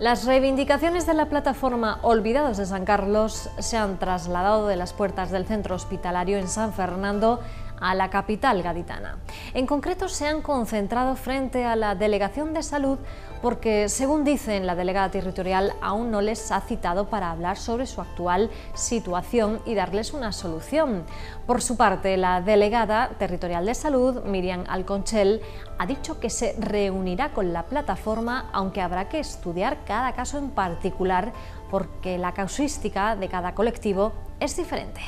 Las reivindicaciones de la plataforma Olvidados de San Carlos se han trasladado de las puertas del centro hospitalario en San Fernando a la capital gaditana. En concreto se han concentrado frente a la Delegación de Salud porque, según dicen, la delegada territorial aún no les ha citado para hablar sobre su actual situación y darles una solución. Por su parte, la delegada territorial de salud, Miriam Alconchel, ha dicho que se reunirá con la plataforma, aunque habrá que estudiar cada caso en particular porque la casuística de cada colectivo es diferente.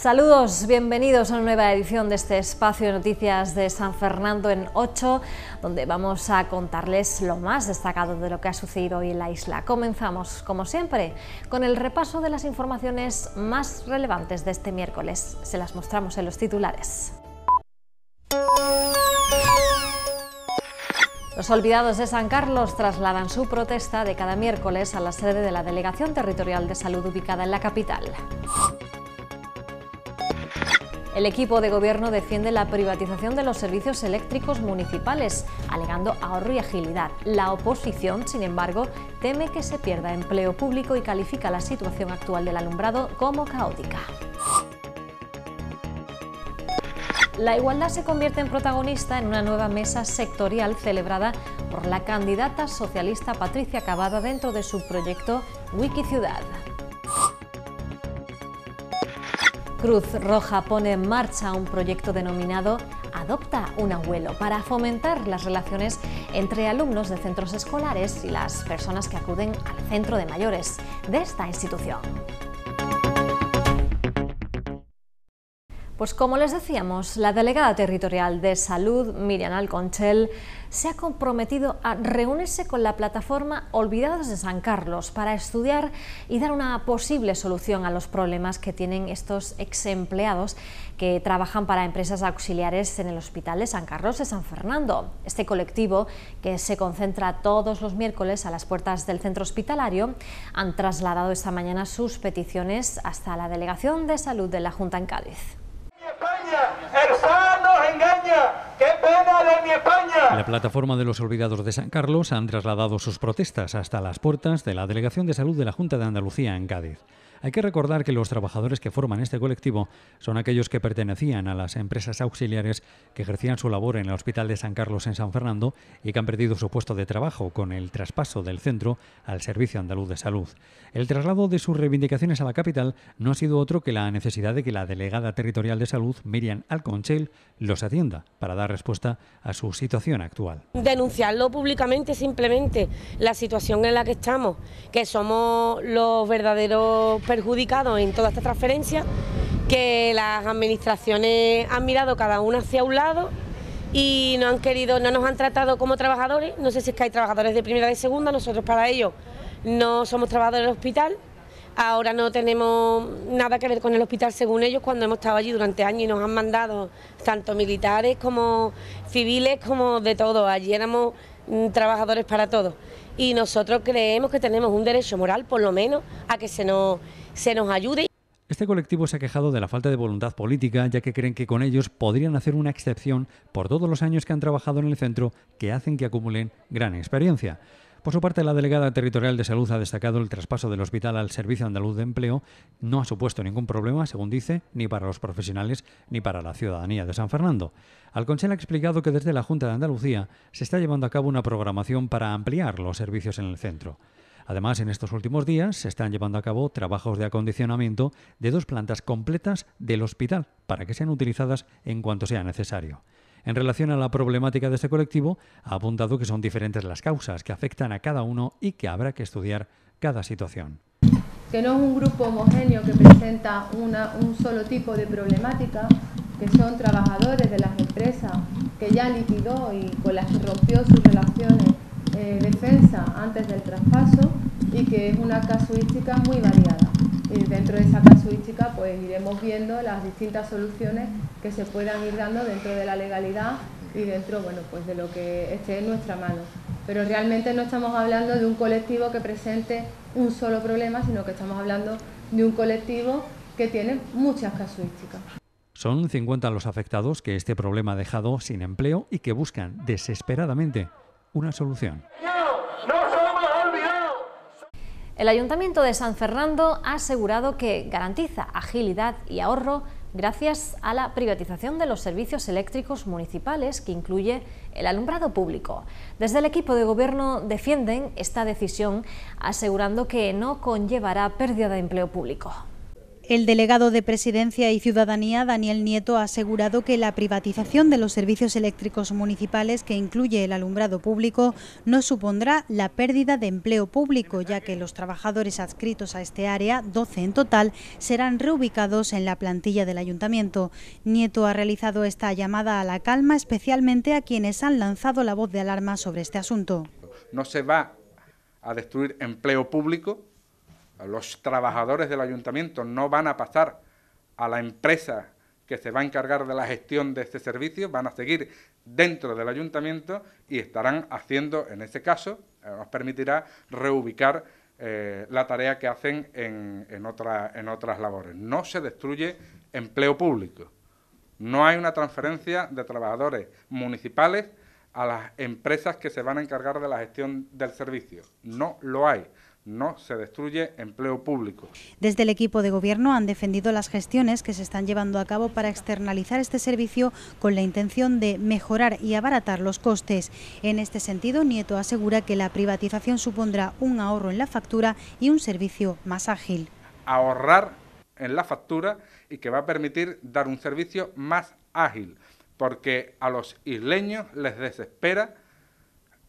Saludos, bienvenidos a una nueva edición de este espacio de noticias de San Fernando en 8, donde vamos a contarles lo más destacado de lo que ha sucedido hoy en la isla. Comenzamos, como siempre, con el repaso de las informaciones más relevantes de este miércoles. Se las mostramos en los titulares. Los olvidados de San Carlos trasladan su protesta de cada miércoles a la sede de la Delegación Territorial de Salud ubicada en la capital. El equipo de gobierno defiende la privatización de los servicios eléctricos municipales, alegando ahorro y agilidad. La oposición, sin embargo, teme que se pierda empleo público y califica la situación actual del alumbrado como caótica. La igualdad se convierte en protagonista en una nueva mesa sectorial celebrada por la candidata socialista Patricia Cabada dentro de su proyecto Wiki Cruz Roja pone en marcha un proyecto denominado Adopta un abuelo para fomentar las relaciones entre alumnos de centros escolares y las personas que acuden al centro de mayores de esta institución. Pues como les decíamos, la delegada territorial de salud, Miriam Alconchel, se ha comprometido a reunirse con la plataforma Olvidados de San Carlos para estudiar y dar una posible solución a los problemas que tienen estos ex que trabajan para empresas auxiliares en el Hospital de San Carlos de San Fernando. Este colectivo, que se concentra todos los miércoles a las puertas del centro hospitalario, han trasladado esta mañana sus peticiones hasta la Delegación de Salud de la Junta en Cádiz. La plataforma de los olvidados de San Carlos han trasladado sus protestas hasta las puertas de la Delegación de Salud de la Junta de Andalucía en Cádiz. Hay que recordar que los trabajadores que forman este colectivo son aquellos que pertenecían a las empresas auxiliares que ejercían su labor en el Hospital de San Carlos en San Fernando y que han perdido su puesto de trabajo con el traspaso del centro al Servicio Andaluz de Salud. El traslado de sus reivindicaciones a la capital no ha sido otro que la necesidad de que la delegada territorial de salud, Miriam Alconchel, los atienda para dar respuesta a su situación actual. Denunciarlo públicamente simplemente la situación en la que estamos, que somos los verdaderos perjudicados en toda esta transferencia, que las administraciones han mirado cada una hacia un lado y no han querido, no nos han tratado como trabajadores, no sé si es que hay trabajadores de primera y de segunda, nosotros para ellos no somos trabajadores del hospital, ahora no tenemos nada que ver con el hospital según ellos cuando hemos estado allí durante años y nos han mandado tanto militares como civiles como de todo, allí éramos mm, trabajadores para todos y nosotros creemos que tenemos un derecho moral, por lo menos, a que se nos, se nos ayude. Este colectivo se ha quejado de la falta de voluntad política, ya que creen que con ellos podrían hacer una excepción por todos los años que han trabajado en el centro, que hacen que acumulen gran experiencia. Por su parte, la delegada territorial de salud ha destacado el traspaso del hospital al Servicio Andaluz de Empleo no ha supuesto ningún problema, según dice, ni para los profesionales ni para la ciudadanía de San Fernando. Alconchel ha explicado que desde la Junta de Andalucía se está llevando a cabo una programación para ampliar los servicios en el centro. Además, en estos últimos días se están llevando a cabo trabajos de acondicionamiento de dos plantas completas del hospital para que sean utilizadas en cuanto sea necesario. En relación a la problemática de este colectivo, ha apuntado que son diferentes las causas que afectan a cada uno y que habrá que estudiar cada situación. Que no es un grupo homogéneo que presenta un solo tipo de problemática, que son trabajadores de las empresas que ya liquidó y con las que rompió sus relaciones eh, de defensa antes del traspaso y que es una casuística muy variada y dentro de esa casuística pues iremos viendo las distintas soluciones que se puedan ir dando dentro de la legalidad y dentro bueno pues de lo que esté en nuestra mano. Pero realmente no estamos hablando de un colectivo que presente un solo problema, sino que estamos hablando de un colectivo que tiene muchas casuísticas. Son 50 los afectados que este problema ha dejado sin empleo y que buscan desesperadamente una solución. El Ayuntamiento de San Fernando ha asegurado que garantiza agilidad y ahorro gracias a la privatización de los servicios eléctricos municipales que incluye el alumbrado público. Desde el equipo de gobierno defienden esta decisión asegurando que no conllevará pérdida de empleo público. El delegado de Presidencia y Ciudadanía, Daniel Nieto, ha asegurado que la privatización de los servicios eléctricos municipales, que incluye el alumbrado público, no supondrá la pérdida de empleo público, ya que los trabajadores adscritos a este área, 12 en total, serán reubicados en la plantilla del ayuntamiento. Nieto ha realizado esta llamada a la calma, especialmente a quienes han lanzado la voz de alarma sobre este asunto. No se va a destruir empleo público, los trabajadores del ayuntamiento no van a pasar a la empresa que se va a encargar de la gestión de este servicio, van a seguir dentro del ayuntamiento y estarán haciendo, en este caso, nos eh, permitirá reubicar eh, la tarea que hacen en otras labores. No se destruye empleo público. No hay una transferencia de trabajadores municipales a las empresas que se van a encargar de la gestión del servicio. No lo hay no se destruye empleo público. Desde el equipo de gobierno han defendido las gestiones que se están llevando a cabo para externalizar este servicio con la intención de mejorar y abaratar los costes. En este sentido, Nieto asegura que la privatización supondrá un ahorro en la factura y un servicio más ágil. Ahorrar en la factura y que va a permitir dar un servicio más ágil, porque a los isleños les desespera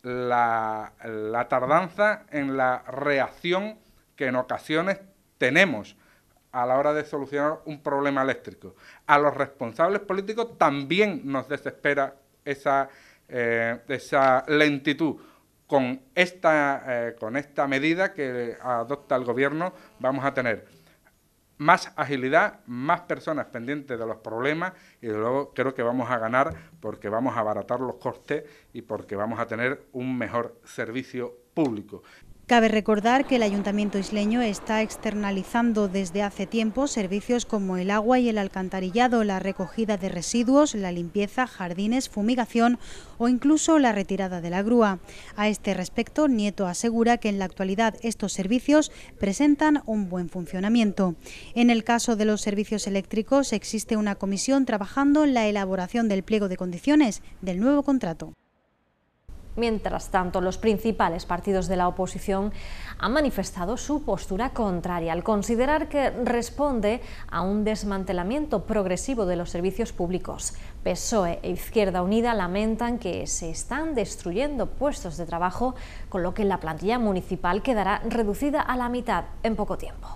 la, tardanza en la reacción que en ocasiones tenemos a la hora de solucionar un problema eléctrico. A los responsables políticos también nos desespera esa, eh, lentitud. Con esta, eh, con esta medida que adopta el gobierno vamos a tener más agilidad, más personas pendientes de los problemas y luego creo que vamos a ganar porque vamos a abaratar los costes y porque vamos a tener un mejor servicio público. Cabe recordar que el ayuntamiento isleño está externalizando desde hace tiempo servicios como el agua y el alcantarillado, la recogida de residuos, la limpieza, jardines, fumigación o incluso la retirada de la grúa. A este respecto, Nieto asegura que en la actualidad estos servicios presentan un buen funcionamiento. En el caso de los servicios eléctricos existe una comisión trabajando en la elaboración del pliego de condiciones del nuevo contrato. Mientras tanto, los principales partidos de la oposición han manifestado su postura contraria al considerar que responde a un desmantelamiento progresivo de los servicios públicos. PSOE e Izquierda Unida lamentan que se están destruyendo puestos de trabajo, con lo que la plantilla municipal quedará reducida a la mitad en poco tiempo.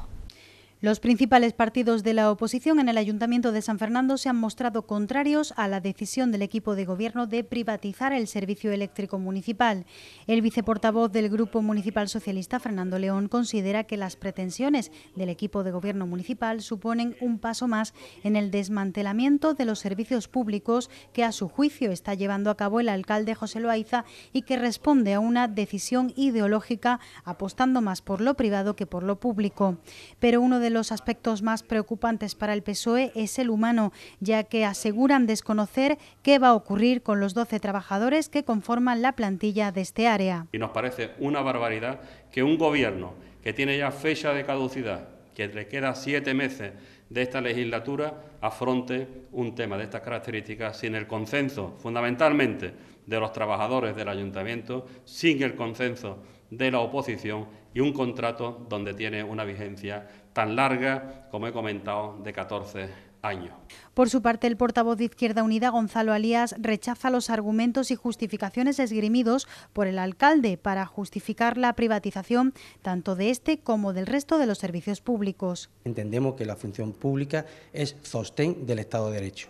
Los principales partidos de la oposición en el Ayuntamiento de San Fernando se han mostrado contrarios a la decisión del equipo de gobierno de privatizar el servicio eléctrico municipal. El viceportavoz del Grupo Municipal Socialista, Fernando León, considera que las pretensiones del equipo de gobierno municipal suponen un paso más en el desmantelamiento de los servicios públicos que a su juicio está llevando a cabo el alcalde José Loaiza y que responde a una decisión ideológica apostando más por lo privado que por lo público. Pero uno de los aspectos más preocupantes para el PSOE es el humano, ya que aseguran desconocer qué va a ocurrir con los 12 trabajadores que conforman la plantilla de este área. Y nos parece una barbaridad que un gobierno que tiene ya fecha de caducidad, que le queda siete meses de esta legislatura, afronte un tema de estas características sin el consenso, fundamentalmente, de los trabajadores del ayuntamiento, sin el consenso de la oposición y un contrato donde tiene una vigencia tan larga, como he comentado, de 14 años. Por su parte, el portavoz de Izquierda Unida, Gonzalo Alías, rechaza los argumentos y justificaciones esgrimidos por el alcalde para justificar la privatización tanto de este como del resto de los servicios públicos. Entendemos que la función pública es sostén del Estado de Derecho.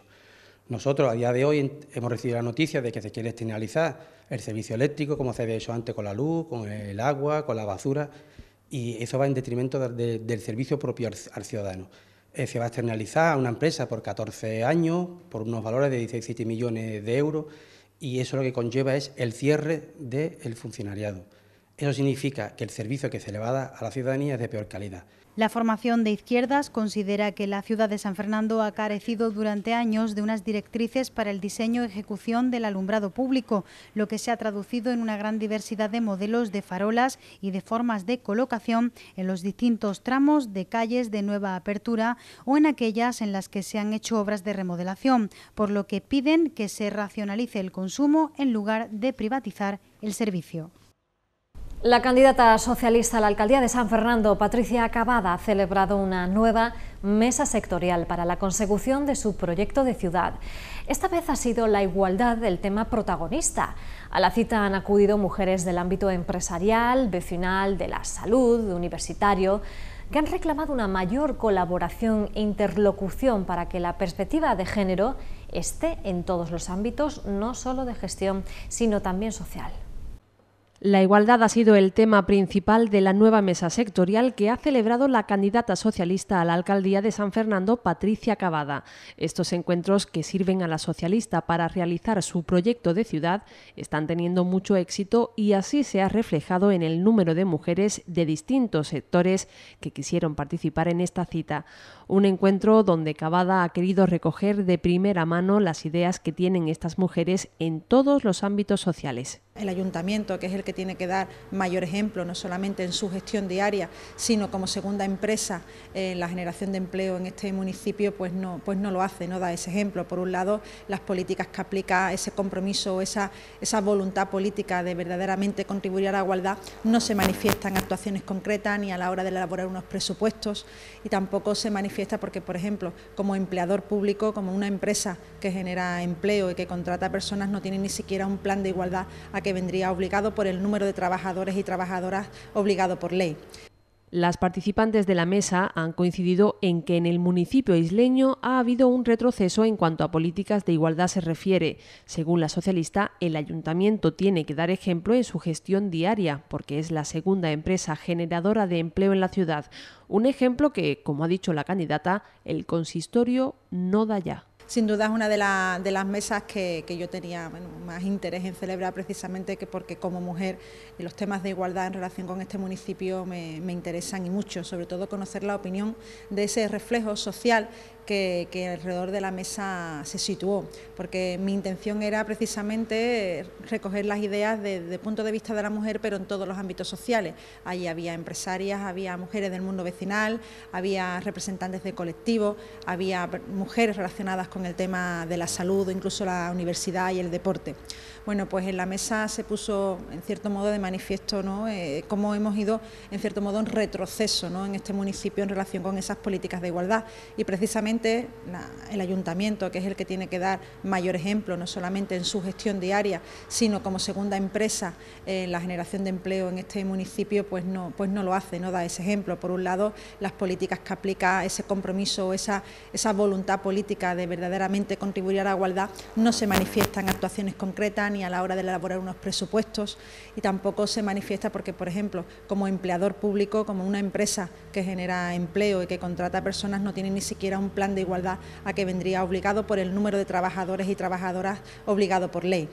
Nosotros a día de hoy hemos recibido la noticia de que se quiere externalizar el servicio eléctrico, como se había hecho antes con la luz, con el agua, con la basura y eso va en detrimento del servicio propio al, ciudadano. Eh, se va a externalizar a una empresa por 14 años, por unos valores de 17 millones de euros, y eso lo que conlleva es el cierre del funcionariado. Eso significa que el servicio que se le va a dar a la ciudadanía es de peor calidad. La formación de izquierdas considera que la ciudad de San Fernando ha carecido durante años de unas directrices para el diseño y ejecución del alumbrado público, lo que se ha traducido en una gran diversidad de modelos de farolas y de formas de colocación en los distintos tramos de calles de nueva apertura o en aquellas en las que se han hecho obras de remodelación, por lo que piden que se racionalice el consumo en lugar de privatizar el servicio. La candidata socialista a la alcaldía de San Fernando, Patricia Acabada, ha celebrado una nueva mesa sectorial para la consecución de su proyecto de ciudad. Esta vez ha sido la igualdad el tema protagonista. A la cita han acudido mujeres del ámbito empresarial, vecinal, de la salud, universitario, que han reclamado una mayor colaboración e interlocución para que la perspectiva de género esté en todos los ámbitos, no solo de gestión, sino también social. La igualdad ha sido el tema principal de la nueva mesa sectorial que ha celebrado la candidata socialista a la alcaldía de San Fernando, Patricia Cavada. Estos encuentros que sirven a la socialista para realizar su proyecto de ciudad están teniendo mucho éxito y así se ha reflejado en el número de mujeres de distintos sectores que quisieron participar en esta cita un encuentro donde Cavada ha querido recoger de primera mano las ideas que tienen estas mujeres en todos los ámbitos sociales. El ayuntamiento, que es el que tiene que dar mayor ejemplo, no solamente en su gestión diaria, sino como segunda empresa en la generación de empleo en este municipio, pues no, pues no lo hace, no da ese ejemplo. Por un lado, las políticas que aplica, ese compromiso, esa, esa voluntad política de verdaderamente contribuir a la igualdad, no se manifiesta en actuaciones concretas ni a la hora de elaborar unos presupuestos y tampoco se manifiesta porque, por ejemplo, como empleador público, como una empresa que genera empleo y que contrata personas, no tiene ni siquiera un plan de igualdad a que vendría obligado por el número de trabajadores y trabajadoras obligado por ley. Las participantes de la mesa han coincidido en que en el municipio isleño ha habido un retroceso en cuanto a políticas de igualdad se refiere. Según la socialista, el ayuntamiento tiene que dar ejemplo en su gestión diaria, porque es la segunda empresa generadora de empleo en la ciudad. Un ejemplo que, como ha dicho la candidata, el consistorio no da ya. Sin duda es una de, las mesas que, yo tenía más interés en celebrar precisamente que porque como mujer eh, los temas de igualdad en relación con este municipio me, me interesan y mucho, sobre todo conocer la opinión de ese reflejo social que, alrededor de la mesa se situó, porque mi intención era precisamente recoger las ideas desde el punto de vista de la mujer, pero en todos los ámbitos sociales. Allí había empresarias, había mujeres del mundo vecinal, había representantes de colectivos, había mujeres relacionadas con el tema de la salud o incluso la universidad y el deporte. Bueno, pues en la mesa se puso, en cierto modo, de manifiesto ¿no? Eh, cómo hemos ido, en cierto modo, en retroceso en este municipio en relación con esas políticas de igualdad. Y precisamente el ayuntamiento, que es el que tiene que dar mayor ejemplo, no solamente en su gestión diaria, sino como segunda empresa en la generación de empleo en este municipio, pues no, pues no lo hace, no da ese ejemplo. Por un lado, las políticas que aplica, ese compromiso, esa, esa voluntad política de verdaderamente contribuir a la igualdad, no se manifiestan actuaciones concretas ni a la hora de elaborar unos presupuestos y tampoco se manifiesta porque, por ejemplo, como empleador público, como una empresa que genera empleo y que contrata personas, no tiene ni siquiera un plan de igualdad a que vendría obligado por el número de trabajadores y trabajadoras obligado por ley.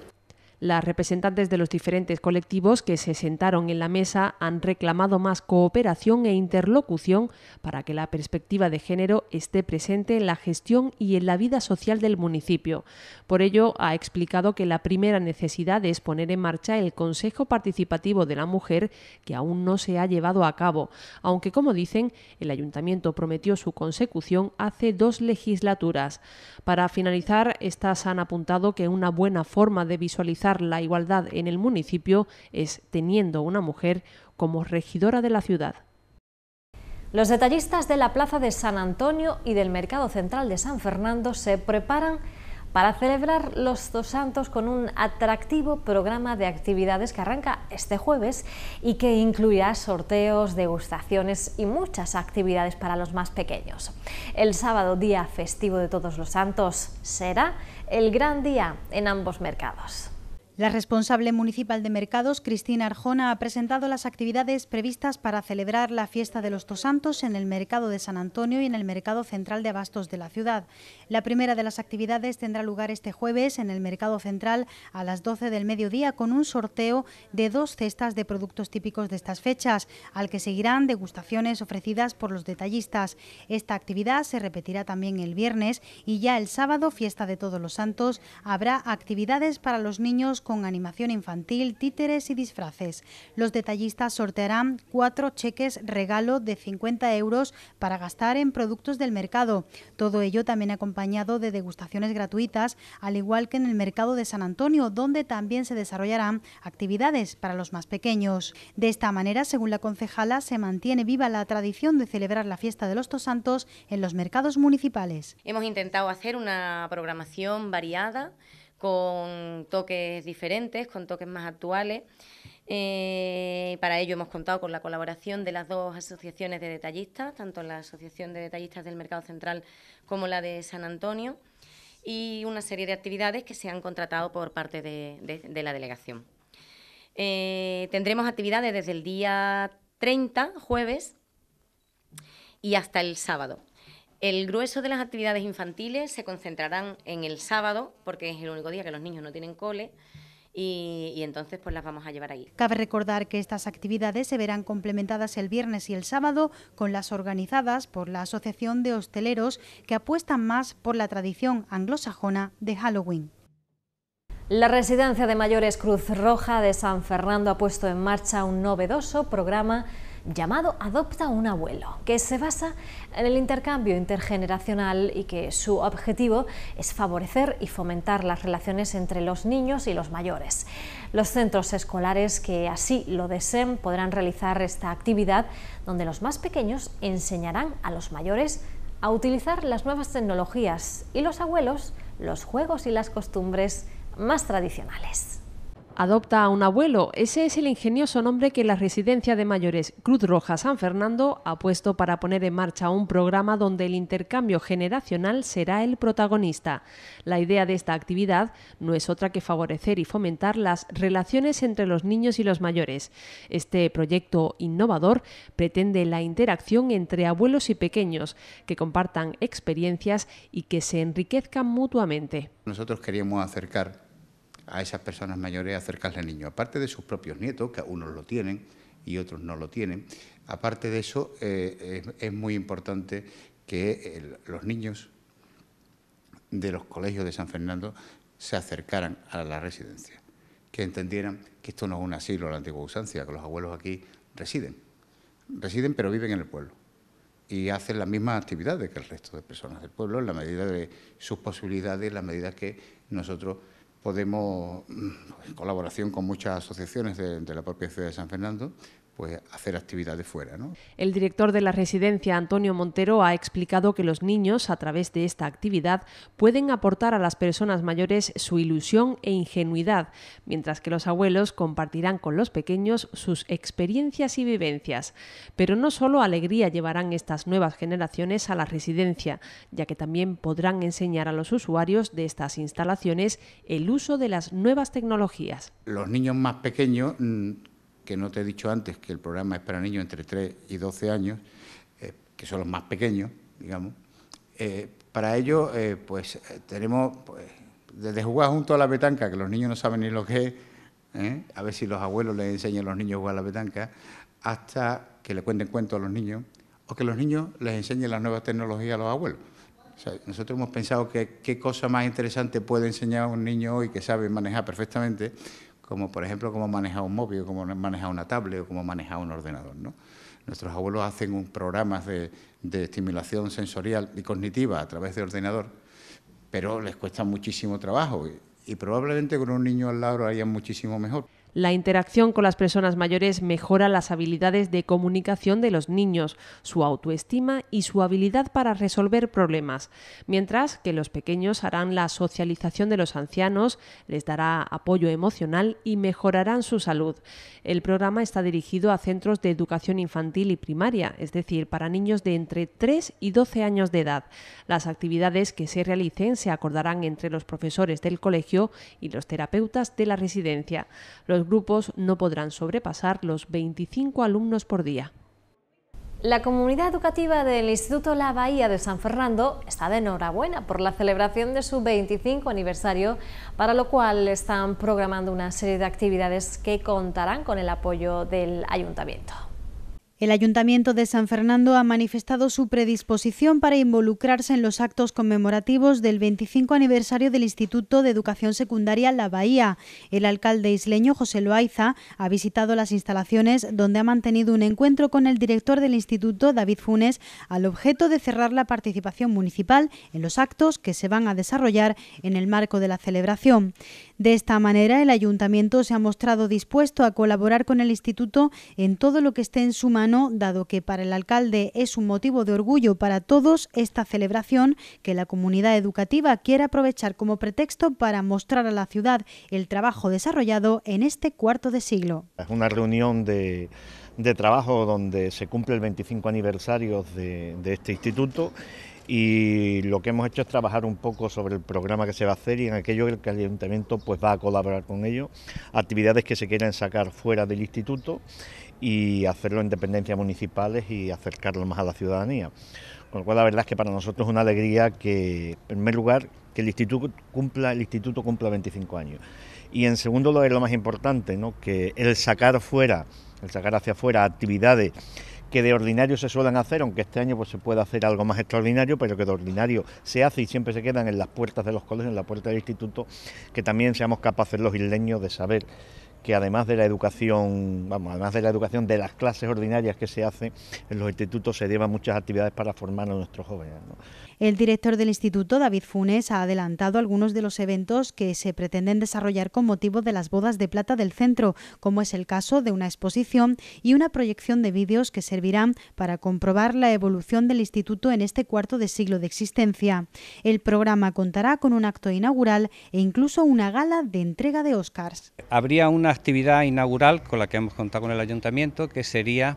Las representantes de los diferentes colectivos que se sentaron en la mesa han reclamado más cooperación e interlocución para que la perspectiva de género esté presente en la gestión y en la vida social del municipio. Por ello, ha explicado que la primera necesidad es poner en marcha el Consejo Participativo de la Mujer, que aún no se ha llevado a cabo, aunque, como dicen, el ayuntamiento prometió su consecución hace dos legislaturas. Para finalizar, estas han apuntado que una buena forma de visualizar la igualdad en el municipio es teniendo una mujer como regidora de la ciudad. Los detallistas de la Plaza de San Antonio y del Mercado Central de San Fernando se preparan para celebrar los dos santos con un atractivo programa de actividades que arranca este jueves y que incluirá sorteos, degustaciones y muchas actividades para los más pequeños. El sábado, día festivo de todos los santos, será el gran día en ambos mercados. La responsable municipal de Mercados, Cristina Arjona, ha presentado las actividades previstas para celebrar la fiesta de los Dos Santos... en el Mercado de San Antonio y en el Mercado Central de Abastos de la ciudad. La primera de las actividades tendrá lugar este jueves en el Mercado Central a las 12 del mediodía con un sorteo de dos cestas de productos típicos de estas fechas, al que seguirán degustaciones ofrecidas por los detallistas. Esta actividad se repetirá también el viernes y ya el sábado, fiesta de todos los santos, habrá actividades para los niños con animación infantil, títeres y disfraces. Los detallistas sortearán cuatro cheques regalo de 50 euros para gastar en productos del mercado. Todo ello también acompañado de degustaciones gratuitas, al igual que en el mercado de San Antonio, donde también se desarrollarán actividades para los más pequeños. De esta manera, según la concejala, se mantiene viva la tradición de celebrar la fiesta de los Dos Santos en los mercados municipales. Hemos intentado hacer una programación variada con toques diferentes, con toques más actuales. Eh, para ello hemos contado con la colaboración de las dos asociaciones de detallistas, tanto la Asociación de Detallistas del Mercado Central como la de San Antonio, y una serie de actividades que se han contratado por parte de, la delegación. Eh, tendremos actividades desde el día 30, jueves, y hasta el sábado. El grueso de las actividades infantiles se concentrarán en el sábado, porque es el único día que los niños no tienen cole. Y, entonces pues las vamos a llevar ahí. Cabe recordar que estas actividades se verán complementadas el viernes y el sábado con las organizadas por la Asociación de Hosteleros que apuestan más por la tradición anglosajona de Halloween. La Residencia de Mayores Cruz Roja de San Fernando ha puesto en marcha un novedoso programa llamado Adopta un abuelo, que se basa en el intercambio intergeneracional y que su objetivo es favorecer y fomentar las relaciones entre los niños y los mayores. Los centros escolares que así lo deseen podrán realizar esta actividad donde los más pequeños enseñarán a los mayores a utilizar las nuevas tecnologías y los abuelos los juegos y las costumbres más tradicionales adopta a un abuelo. Ese es el ingenioso nombre que la residencia de mayores Cruz Roja San Fernando ha puesto para poner en marcha un programa donde el intercambio generacional será el protagonista. La idea de esta actividad no es otra que favorecer y fomentar las relaciones entre los niños y los mayores. Este proyecto innovador pretende la interacción entre abuelos y pequeños, que compartan experiencias y que se enriquezcan mutuamente. Nosotros queríamos acercar a esas personas mayores acercarle al niño. Aparte de sus propios nietos, que unos lo tienen y otros no lo tienen, aparte de eso eh, es, muy importante que los niños de los colegios de San Fernando se acercaran a la residencia, que entendieran que esto no es un asilo a la antigua usancia, que los abuelos aquí residen, residen pero viven en el pueblo y hacen las mismas actividades que el resto de personas del pueblo en la medida de sus posibilidades, en la medida que nosotros Podemos, mm, pues, en colaboración con muchas asociaciones de, de la propia ciudad de San Fernando, pues, hacer actividades fuera. El director de la residencia, Antonio Montero, ha explicado que los niños, a través de esta actividad, pueden aportar a las personas mayores su ilusión e ingenuidad, mientras que los abuelos compartirán con los pequeños sus experiencias y vivencias. Pero no solo alegría llevarán estas nuevas generaciones a la residencia, ya que también podrán enseñar a los usuarios de estas instalaciones el uso de las nuevas tecnologías. Los niños más pequeños mm, que no te he dicho antes, que el programa es para niños entre 3 y 12 años, eh, que son los más pequeños, digamos. Eh, para ello, eh, pues tenemos, pues, desde jugar junto a la petanca, que los niños no saben ni lo que es, a ver si los abuelos les enseñan a los niños a jugar a la petanca, hasta que le cuenten cuentos a los niños, o que los niños les enseñen las nuevas tecnologías a los abuelos. nosotros hemos pensado que qué cosa más interesante puede enseñar a un niño hoy que sabe manejar perfectamente, como por ejemplo cómo manejar un móvil, cómo manejar una tablet o cómo manejar un ordenador. ¿no? Nuestros abuelos hacen un programas de, estimulación sensorial y cognitiva a través de ordenador, pero les cuesta muchísimo trabajo y, probablemente con un niño al lado lo harían muchísimo mejor. La interacción con las personas mayores mejora las habilidades de comunicación de los niños, su autoestima y su habilidad para resolver problemas, mientras que los pequeños harán la socialización de los ancianos, les dará apoyo emocional y mejorarán su salud. El programa está dirigido a centros de educación infantil y primaria, es decir, para niños de entre 3 y 12 años de edad. Las actividades que se realicen se acordarán entre los profesores del colegio y los terapeutas de la residencia los grupos no podrán sobrepasar los 25 alumnos por día. La comunidad educativa del Instituto La Bahía de San Fernando está de enhorabuena por la celebración de su 25 aniversario, para lo cual están programando una serie de actividades que contarán con el apoyo del ayuntamiento. El Ayuntamiento de San Fernando ha manifestado su predisposición para involucrarse en los actos conmemorativos del 25 aniversario del Instituto de Educación Secundaria La Bahía. El alcalde isleño José Loaiza ha visitado las instalaciones donde ha mantenido un encuentro con el director del instituto, David Funes, al objeto de cerrar la participación municipal en los actos que se van a desarrollar en el marco de la celebración. De esta manera, el ayuntamiento se ha mostrado dispuesto a colaborar con el instituto en todo lo que esté en su mano, dado que para el alcalde es un motivo de orgullo para todos esta celebración que la comunidad educativa quiere aprovechar como pretexto para mostrar a la ciudad el trabajo desarrollado en este cuarto de siglo. Es una reunión de de trabajo donde se cumple el 25 aniversario de, este instituto y lo que hemos hecho es trabajar un poco sobre el programa que se va a hacer y en aquello que el ayuntamiento pues va a colaborar con ello... actividades que se quieren sacar fuera del instituto y hacerlo en dependencias municipales y acercarlo más a la ciudadanía. Con lo cual la verdad es que para nosotros es una alegría que, en primer lugar, que el instituto cumpla, el instituto cumpla 25 años. Y en segundo lugar, lo más importante, ¿no? que el sacar fuera el sacar hacia afuera actividades que de ordinario se suelen hacer, aunque este año pues, se pueda hacer algo más extraordinario, pero que de ordinario se hace y siempre se quedan en las puertas de los colegios, en la puerta del instituto, que también seamos capaces los isleños de saber que además de la educación, vamos, además de la educación de las clases ordinarias que se hace en los institutos, se llevan muchas actividades para formar a nuestros jóvenes. El director del instituto, David Funes, ha adelantado algunos de los eventos que se pretenden desarrollar con motivo de las bodas de plata del centro, como es el caso de una exposición y una proyección de vídeos que servirán para comprobar la evolución del instituto en este cuarto de siglo de existencia. El programa contará con un acto inaugural e incluso una gala de entrega de Oscars. Habría una actividad inaugural con la que hemos contado con el ayuntamiento, que sería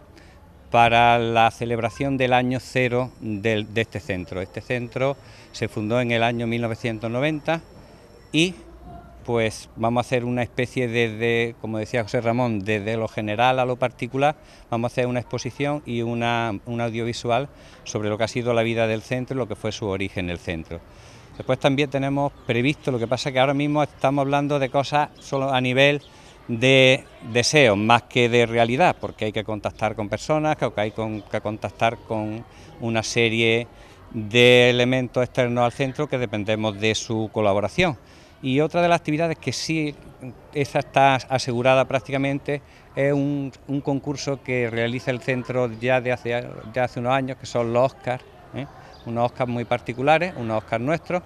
para la celebración del año cero de, este centro. Este centro se fundó en el año 1990 y pues vamos a hacer una especie de como decía José Ramón, desde lo general a lo particular, vamos a hacer una exposición y una, un audiovisual sobre lo que ha sido la vida del centro y lo que fue su origen el centro. Después también tenemos previsto, lo que pasa que ahora mismo estamos hablando de cosas solo a nivel de deseos más que de realidad, porque hay que contactar con personas, que hay que contactar con una serie de elementos externos al centro que dependemos de su colaboración. Y otra de las actividades que sí, esa está asegurada prácticamente, es un, concurso que realiza el centro ya de hace, ya hace unos años, que son los Oscars, ¿eh? unos Oscars muy particulares, unos Oscars nuestros,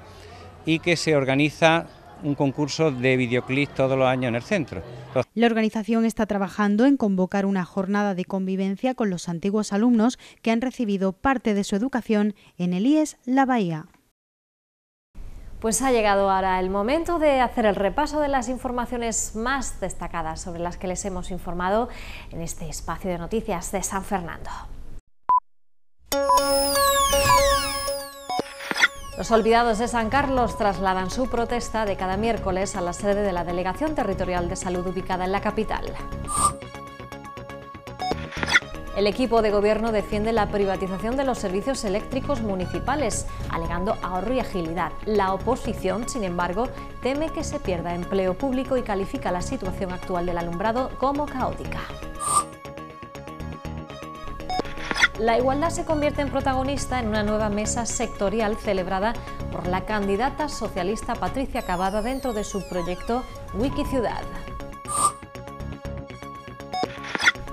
y que se organiza un concurso de videoclips todos los años en el centro. La organización está trabajando en convocar una jornada de convivencia con los antiguos alumnos que han recibido parte de su educación en el IES La Bahía. Pues ha llegado ahora el momento de hacer el repaso de las informaciones más destacadas sobre las que les hemos informado en este espacio de noticias de San Fernando. Los olvidados de San Carlos trasladan su protesta de cada miércoles a la sede de la Delegación Territorial de Salud ubicada en la capital. El equipo de gobierno defiende la privatización de los servicios eléctricos municipales, alegando ahorro y agilidad. La oposición, sin embargo, teme que se pierda empleo público y califica la situación actual del alumbrado como caótica la igualdad se convierte en protagonista en una nueva mesa sectorial celebrada por la candidata socialista Patricia Cabada dentro de su proyecto Wikiciudad.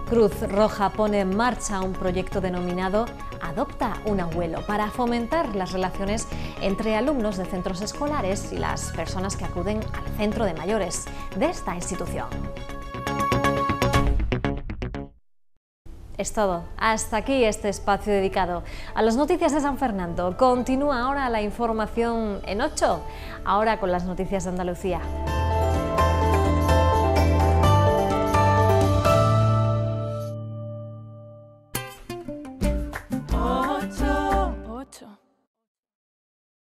Cruz Roja pone en marcha un proyecto denominado Adopta un abuelo para fomentar las relaciones entre alumnos de centros escolares y las personas que acuden al centro de mayores de esta institución. Es todo. Hasta aquí este espacio dedicado a las noticias de San Fernando. Continúa ahora la información en 8, ahora con las noticias de Andalucía.